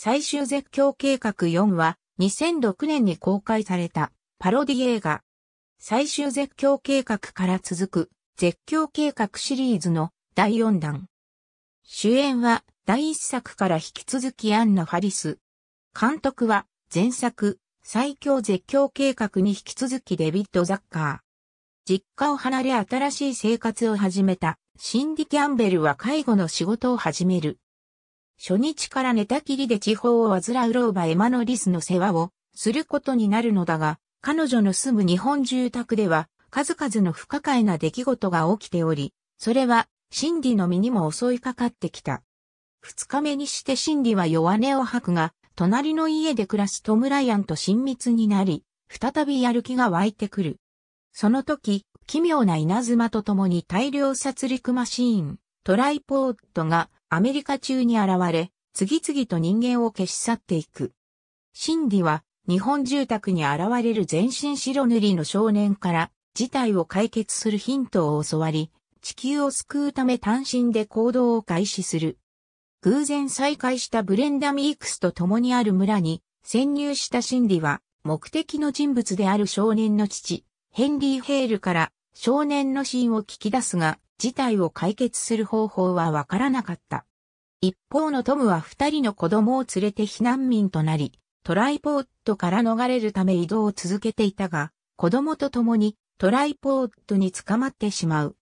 最終絶叫計画4は2006年に公開されたパロディ映画。最終絶叫計画から続く絶叫計画シリーズの第4弾。主演は第1作から引き続きアンナ・ファリス。監督は前作最強絶叫計画に引き続きデビッド・ザッカー。実家を離れ新しい生活を始めたシンディ・キャンベルは介護の仕事を始める。初日から寝たきりで地方を患う老婆エマノリスの世話をすることになるのだが、彼女の住む日本住宅では数々の不可解な出来事が起きており、それはシンディの身にも襲いかかってきた。二日目にしてシンディは弱音を吐くが、隣の家で暮らすトムライアンと親密になり、再びやる気が湧いてくる。その時、奇妙な稲妻と共に大量殺戮マシーン、トライポートがアメリカ中に現れ、次々と人間を消し去っていく。シンディは、日本住宅に現れる全身白塗りの少年から、事態を解決するヒントを教わり、地球を救うため単身で行動を開始する。偶然再会したブレンダ・ミークスと共にある村に潜入したシンディは目的の人物である少年の父、ヘンリー・ヘールから少年のシを聞き出すが、事態を解決する方法はわからなかった。一方のトムは二人の子供を連れて避難民となり、トライポートから逃れるため移動を続けていたが、子供と共にトライポートに捕まってしまう。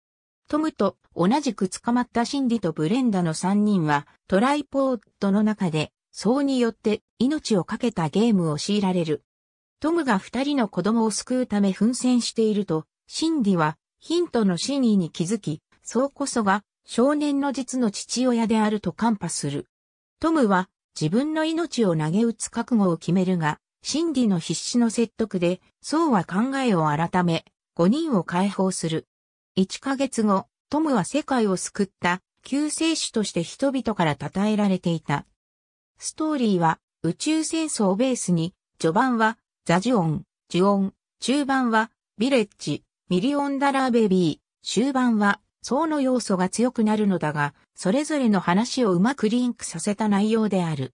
トムと同じく捕まったシンディとブレンダの三人はトライポートの中で、そうによって命を懸けたゲームを強いられる。トムが二人の子供を救うため奮戦していると、シンディはヒントの真意に気づき、そうこそが少年の実の父親であると感破する。トムは自分の命を投げ打つ覚悟を決めるが、シンディの必死の説得で、そうは考えを改め、5人を解放する。1ヶ月後、トムは世界を救った救世主として人々から称えられていた。ストーリーは宇宙戦争をベースに、序盤はザジオン、ジオン、中盤はビレッジ、ミリオンダラーベビー、終盤は、層の要素が強くなるのだが、それぞれの話をうまくリンクさせた内容である。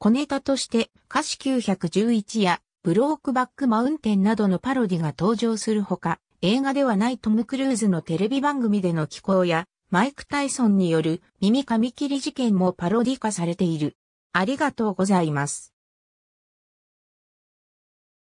小ネタとして、歌詞911や、ブロークバックマウンテンなどのパロディが登場するほか、映画ではないトム・クルーズのテレビ番組での寄稿や、マイク・タイソンによる耳噛み切り事件もパロディ化されている。ありがとうございます。